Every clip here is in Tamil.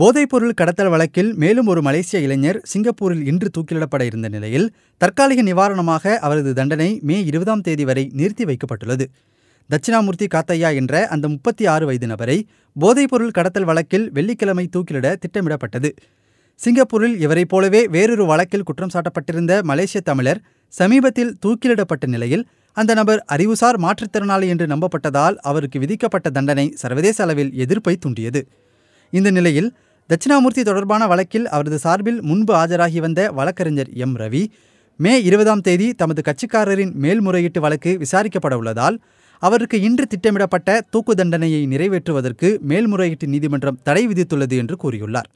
போதைப்பொருள் கடத்தல் வழக்கில் மேலும் ஒரு மலேசிய இளைஞர் சிங்கப்பூரில் இன்று தூக்கிலிடப்பட இருந்த நிலையில் தற்காலிக நிவாரணமாக அவரது தண்டனை மே இருபதாம் தேதி வரை நிறுத்தி வைக்கப்பட்டுள்ளது தட்சிணாமூர்த்தி காத்தையா என்ற அந்த முப்பத்தி ஆறு வயது நபரை போதைப்பொருள் கடத்தல் வழக்கில் வெள்ளிக்கிழமை தூக்கிலிட திட்டமிடப்பட்டது சிங்கப்பூரில் இவரைப் போலவே வேறொரு வழக்கில் குற்றம் சாட்டப்பட்டிருந்த மலேசிய தமிழர் சமீபத்தில் தூக்கிலிடப்பட்ட நிலையில் அந்த நபர் அறிவுசார் மாற்றுத்திறனாளி என்று நம்பப்பட்டதால் அவருக்கு விதிக்கப்பட்ட தண்டனை சர்வதேச அளவில் எதிர்ப்பை தூண்டியது இந்த நிலையில் தட்சிணாமூர்த்தி தொடர்பான வழக்கில் அவரது சார்பில் முன்பு ஆஜராகி வந்த வழக்கறிஞர் எம் ரவி மே இருபதாம் தேதி தமது கட்சிக்காரரின் மேல்முறையீட்டு வழக்கு விசாரிக்கப்பட உள்ளதால் அவருக்கு இன்று திட்டமிடப்பட்ட தூக்கு தண்டனையை நிறைவேற்றுவதற்கு மேல்முறையீட்டு நீதிமன்றம் தடை விதித்துள்ளது என்று கூறியுள்ளார்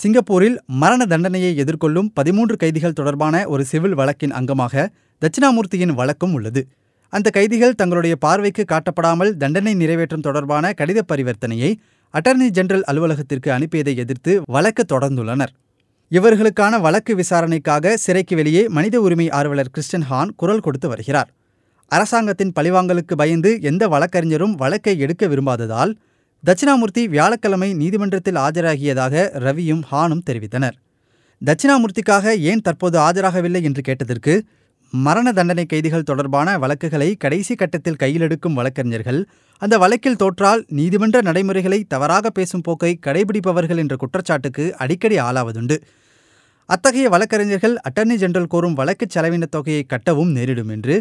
சிங்கப்பூரில் மரண தண்டனையை எதிர்கொள்ளும் பதிமூன்று கைதிகள் தொடர்பான ஒரு சிவில் வழக்கின் அங்கமாக தட்சிணாமூர்த்தியின் வழக்கும் உள்ளது அந்த கைதிகள் தங்களுடைய பார்வைக்கு காட்டப்படாமல் தண்டனை நிறைவேற்றும் தொடர்பான கடித பரிவர்த்தனையை அட்டர்னி ஜெனரல் அலுவலகத்திற்கு அனுப்பியதை எதிர்த்து வழக்கு தொடர்ந்துள்ளனர் இவர்களுக்கான வழக்கு விசாரணைக்காக சிறைக்கு வெளியே மனித உரிமை ஆர்வலர் கிறிஸ்டன் ஹான் குரல் கொடுத்து வருகிறார் அரசாங்கத்தின் பழிவாங்கலுக்கு பயந்து எந்த வழக்கறிஞரும் வழக்கை எடுக்க விரும்பாததால் தட்சிணாமூர்த்தி வியாழக்கிழமை நீதிமன்றத்தில் ஆஜராகியதாக ரவியும் ஹானும் தெரிவித்தனர் தட்சிணாமூர்த்திக்காக ஏன் தற்போது ஆஜராகவில்லை என்று கேட்டதற்கு மரண தண்டனை கைதிகள் தொடர்பான வழக்குகளை கடைசி கட்டத்தில் கையிலெடுக்கும் வழக்கறிஞர்கள் அந்த வழக்கில் தோற்றால் நீதிமன்ற நடைமுறைகளை தவறாக பேசும் போக்கை கடைபிடிப்பவர்கள் என்ற குற்றச்சாட்டுக்கு அடிக்கடி ஆளாவதுண்டு அத்தகைய வழக்கறிஞர்கள் அட்டர்னி ஜெனரல் கோரும் வழக்கு செலவின தொகையை கட்டவும் நேரிடும் என்று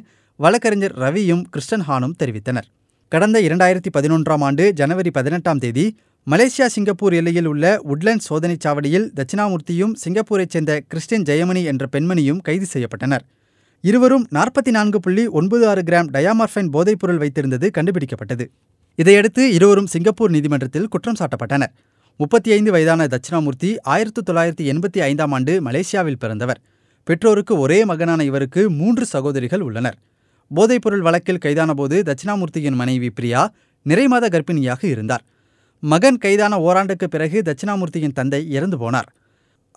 வழக்கறிஞர் ரவியும் கிறிஸ்டன் ஹானும் தெரிவித்தனர் கடந்த இரண்டாயிரத்தி பதினொன்றாம் ஆண்டு ஜனவரி பதினெட்டாம் தேதி மலேசியா சிங்கப்பூர் எல்லையில் உள்ள உட்லண்ட் சோதனைச் சாவடியில் தட்சிணாமூர்த்தியும் சிங்கப்பூரைச் சேர்ந்த கிறிஸ்டின் ஜெயமணி என்ற பெண்மணியும் கைது செய்யப்பட்டனர் இருவரும் நாற்பத்தி நான்கு புள்ளி ஒன்பது ஆறு கிராம் டயாமார்பைன் போதைப்பொருள் வைத்திருந்தது கண்டுபிடிக்கப்பட்டது இதையடுத்து இருவரும் சிங்கப்பூர் நீதிமன்றத்தில் குற்றம் சாட்டப்பட்டனர் முப்பத்தி ஐந்து வயதான தட்சிணாமூர்த்தி ஆயிரத்தி தொள்ளாயிரத்தி எண்பத்தி ஐந்தாம் ஆண்டு மலேசியாவில் பிறந்தவர் பெற்றோருக்கு ஒரே மகனான இவருக்கு மூன்று சகோதரிகள் உள்ளனர் போதைப்பொருள் வழக்கில் கைதான போது தட்சிணாமூர்த்தியின் மனைவி பிரியா நிறைமாத கர்ப்பிணியாக இருந்தார் மகன் கைதான ஓராண்டுக்கு பிறகு தட்சிணாமூர்த்தியின் தந்தை இறந்து போனார்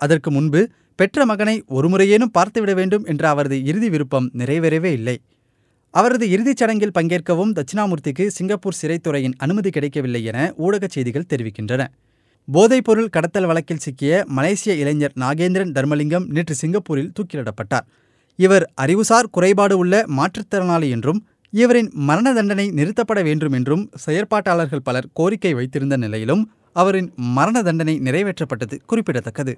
அதற்கு முன்பு பெற்ற மகனை ஒருமுறையேனும் பார்த்துவிட வேண்டும் என்ற அவரது இறுதி விருப்பம் நிறைவேறவே இல்லை அவரது இறுதிச் சடங்கில் பங்கேற்கவும் தட்சிணாமூர்த்திக்கு சிங்கப்பூர் சிறைத்துறையின் அனுமதி கிடைக்கவில்லை என ஊடகச் செய்திகள் தெரிவிக்கின்றன போதைப்பொருள் கடத்தல் வழக்கில் சிக்கிய மலேசிய இளைஞர் நாகேந்திரன் தர்மலிங்கம் நேற்று சிங்கப்பூரில் தூக்கிலிடப்பட்டார் இவர் அறிவுசார் குறைபாடு உள்ள மாற்றுத்திறனாளி என்றும் இவரின் மரண தண்டனை நிறுத்தப்பட வேண்டும் என்றும் செயற்பாட்டாளர்கள் பலர் கோரிக்கை வைத்திருந்த நிலையிலும் அவரின் மரண தண்டனை நிறைவேற்றப்பட்டது குறிப்பிடத்தக்கது